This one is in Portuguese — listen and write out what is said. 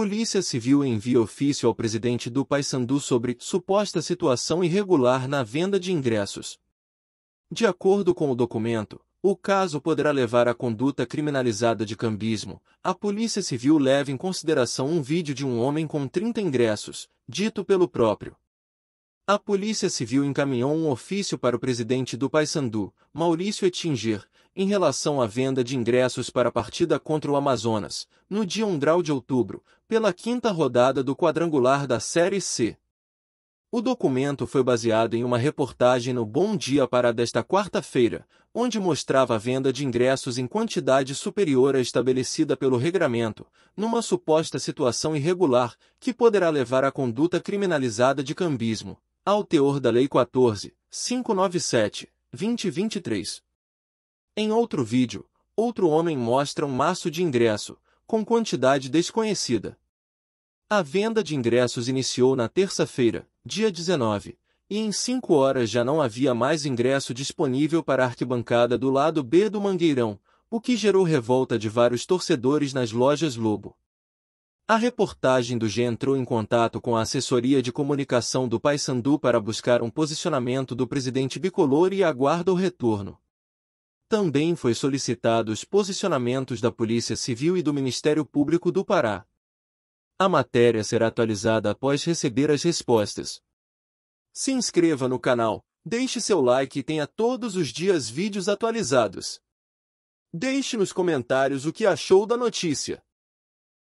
Polícia Civil envia ofício ao presidente do Paysandu sobre suposta situação irregular na venda de ingressos. De acordo com o documento, o caso poderá levar à conduta criminalizada de cambismo. A Polícia Civil leva em consideração um vídeo de um homem com 30 ingressos, dito pelo próprio. A Polícia Civil encaminhou um ofício para o presidente do Paysandu, Maurício Ettinger, em relação à venda de ingressos para a partida contra o Amazonas, no dia 1 de outubro, pela quinta rodada do quadrangular da Série C. O documento foi baseado em uma reportagem no Bom Dia para desta quarta-feira, onde mostrava a venda de ingressos em quantidade superior à estabelecida pelo regramento, numa suposta situação irregular que poderá levar à conduta criminalizada de cambismo, ao teor da Lei 14.597, 2023. Em outro vídeo, outro homem mostra um maço de ingresso, com quantidade desconhecida. A venda de ingressos iniciou na terça-feira, dia 19, e em cinco horas já não havia mais ingresso disponível para a arquibancada do lado B do Mangueirão, o que gerou revolta de vários torcedores nas lojas Lobo. A reportagem do G entrou em contato com a assessoria de comunicação do Paysandu para buscar um posicionamento do presidente bicolor e aguarda o retorno também foi solicitado os posicionamentos da Polícia Civil e do Ministério Público do Pará. A matéria será atualizada após receber as respostas. Se inscreva no canal, deixe seu like e tenha todos os dias vídeos atualizados. Deixe nos comentários o que achou da notícia.